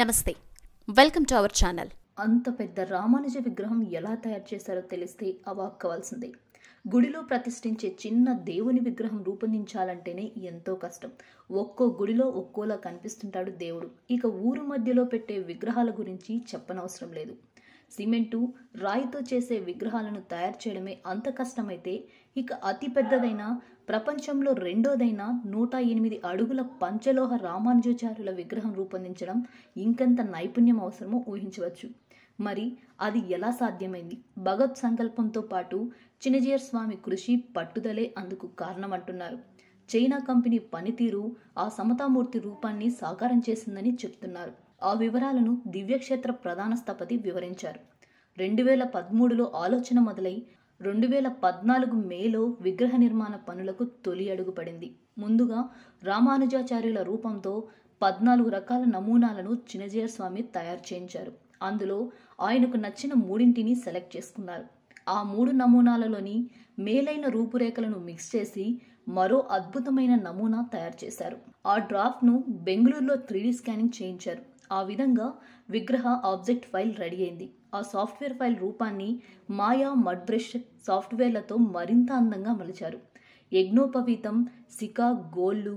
నమస్తే welcome to our channel అంత పెద్ద రామానుజ విగ్రహం ఎలా తయారు చేశారో తెలిస్తే అవాక్కవలసిందే గుడిలో ప్రతిష్ఠించే చిన్న దేవుని విగ్రహం రూపొందించాలంటేనే ఎంతో కష్టం ఒక్కో గుడిలో ఒక్కోలా కనిపిస్తుంటాడు దేవుడు ఇక ఊరు మధ్యలో పెట్టే విగ్రహాల గురించి చెప్పనవసరం లేదు సిమెంటు రాయితో చేసే విగ్రహాలను తయారు చేయడమే అంత కష్టమైతే ఇక అతిపెద్దదైన ప్రపంచంలో రెండోదైన నూట ఎనిమిది అడుగుల పంచలోహ రామానుజాచార్యుల విగ్రహం రూపొందించడం ఇంకంత నైపుణ్యం అవసరమో ఊహించవచ్చు మరి అది ఎలా సాధ్యమైంది భగత్ సంకల్పంతో పాటు చినజీయర్ స్వామి కృషి పట్టుదలే అందుకు కారణమంటున్నారు చైనా కంపెనీ పనితీరు ఆ సమతామూర్తి రూపాన్ని సాకారం చేసిందని చెప్తున్నారు ఆ వివరాలను దివ్యక్షేత్ర ప్రధాన స్థపతి వివరించారు రెండు వేల పదమూడులో ఆలోచన మొదలై రెండు వేల పద్నాలుగు మేలో విగ్రహ నిర్మాణ పనులకు తొలి అడుగు పడింది ముందుగా రామానుజాచార్యుల రూపంతో పద్నాలుగు రకాల నమూనాలను చినజీయర్ స్వామి తయారు చేయించారు అందులో ఆయనకు నచ్చిన మూడింటిని సెలెక్ట్ చేసుకున్నారు ఆ మూడు నమూనాలలోని మేలైన రూపురేఖలను మిక్స్ చేసి మరో అద్భుతమైన నమూనా తయారు చేశారు ఆ డ్రాఫ్ట్ను బెంగళూరులో త్రీడీ స్కానింగ్ చేయించారు ఆ విధంగా విగ్రహ ఆబ్జెక్ట్ ఫైల్ రెడీ అయింది ఆ సాఫ్ట్వేర్ ఫైల్ రూపాన్ని మాయా మడ్ బ్రష్ సాఫ్ట్వేర్లతో మరింత అందంగా మలిచారు యజ్ఞోపవీతం సికా గోళ్ళు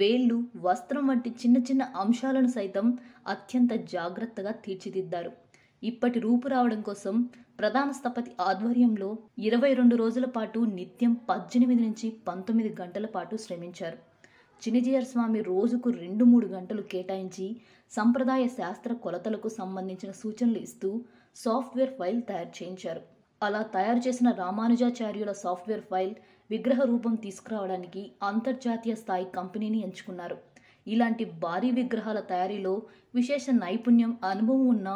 వేళ్ళు వస్త్రం వంటి చిన్న చిన్న అంశాలను సైతం అత్యంత జాగ్రత్తగా తీర్చిదిద్దారు ఇప్పటి రూపు రావడం కోసం ప్రధాన స్థపతి ఆధ్వర్యంలో ఇరవై రెండు రోజుల పాటు నిత్యం పద్దెనిమిది నుంచి పంతొమ్మిది గంటల పాటు శ్రమించారు చినిజయర్ స్వామి రోజుకు రెండు మూడు గంటలు కేటాయించి సంప్రదాయ శాస్త్ర కొలతలకు సంబంధించిన సూచనలు ఇస్తూ సాఫ్ట్వేర్ ఫైల్ తయారు చేయించారు అలా తయారు చేసిన రామానుజాచార్యుల సాఫ్ట్వేర్ ఫైల్ విగ్రహ రూపం తీసుకురావడానికి అంతర్జాతీయ స్థాయి కంపెనీని ఎంచుకున్నారు ఇలాంటి భారీ విగ్రహాల తయారీలో విశేష నైపుణ్యం అనుభవం ఉన్న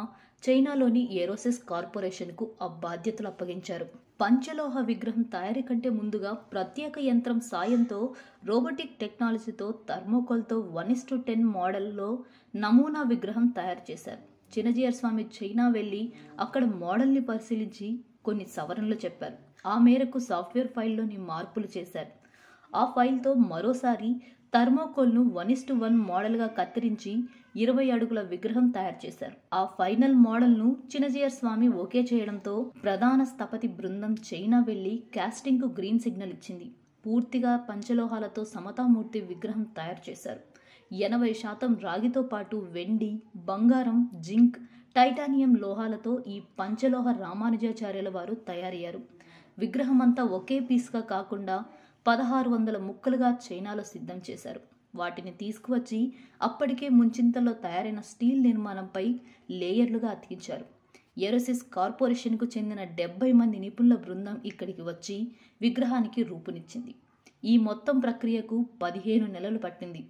చైనాలోని ఏరోసెస్ కార్పొరేషన్కు ఆ బాధ్యతలు అప్పగించారు పంచలోహ విగ్రహం తయారీ కంటే ముందుగా ప్రత్యేక యంత్రం సాయంతో రోబోటిక్ టెక్నాలజీతో థర్మోకోల్తో వన్ ఇస్ టు టెన్ మోడల్లో నమూనా విగ్రహం తయారు చేశారు చినజీయర్ స్వామి చైనా వెళ్ళి అక్కడ మోడల్ని పరిశీలించి కొన్ని సవరణలు చెప్పారు ఆ మేరకు సాఫ్ట్వేర్ ఫైల్లోని మార్పులు చేశారు ఆ ఫైల్తో మరోసారి థర్మోకోల్ను వన్ ఇస్ టు వన్ మోడల్గా కత్తిరించి ఇరవై అడుగుల విగ్రహం తయారు చేశారు ఆ ఫైనల్ మోడల్ను చినజీయర్ స్వామి ఓకే చేయడంతో ప్రధాన స్థపతి బృందం చైనా వెళ్లి క్యాస్టింగ్కు గ్రీన్ సిగ్నల్ ఇచ్చింది పూర్తిగా పంచలోహాలతో సమతామూర్తి విగ్రహం తయారు చేశారు ఎనభై శాతం రాగితో పాటు వెండి బంగారం జింక్ టైటానియం లోహాలతో ఈ పంచలోహ రామానుజాచార్యుల వారు తయారయ్యారు విగ్రహమంతా ఒకే పీస్గా కాకుండా పదహారు వందల ముక్కలుగా చైనాలో సిద్ధం చేశారు వాటిని తీసుకువచ్చి అప్పటికే ముంచింతల్లో తయారైన స్టీల్ నిర్మాణంపై లేయర్లుగా అతికించారు ఎరోసిస్ కార్పొరేషన్కు చెందిన డెబ్బై మంది నిపుణుల బృందం ఇక్కడికి వచ్చి విగ్రహానికి రూపునిచ్చింది ఈ మొత్తం ప్రక్రియకు పదిహేను నెలలు పట్టింది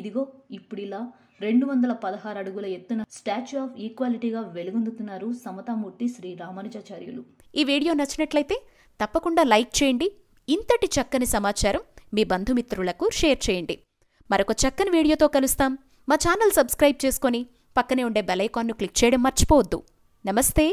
ఇదిగో ఇప్పుడిలా రెండు వందల పదహారు అడుగుల ఎత్తున స్టాచ్యూ ఆఫ్ ఈక్వాలిటీగా వెలుగొందుతున్నారు సమతామూర్తి శ్రీ రామానుజాచార్యులు ఈ వీడియో నచ్చినట్లయితే తప్పకుండా లైక్ చేయండి ఇంతటి చక్కని సమాచారం మీ బంధుమిత్రులకు షేర్ చేయండి మరొక చక్కని వీడియోతో కలుస్తాం మా ఛానల్ సబ్స్క్రైబ్ చేసుకొని పక్కనే ఉండే బెలైకాన్ను క్లిక్ చేయడం మర్చిపోవద్దు నమస్తే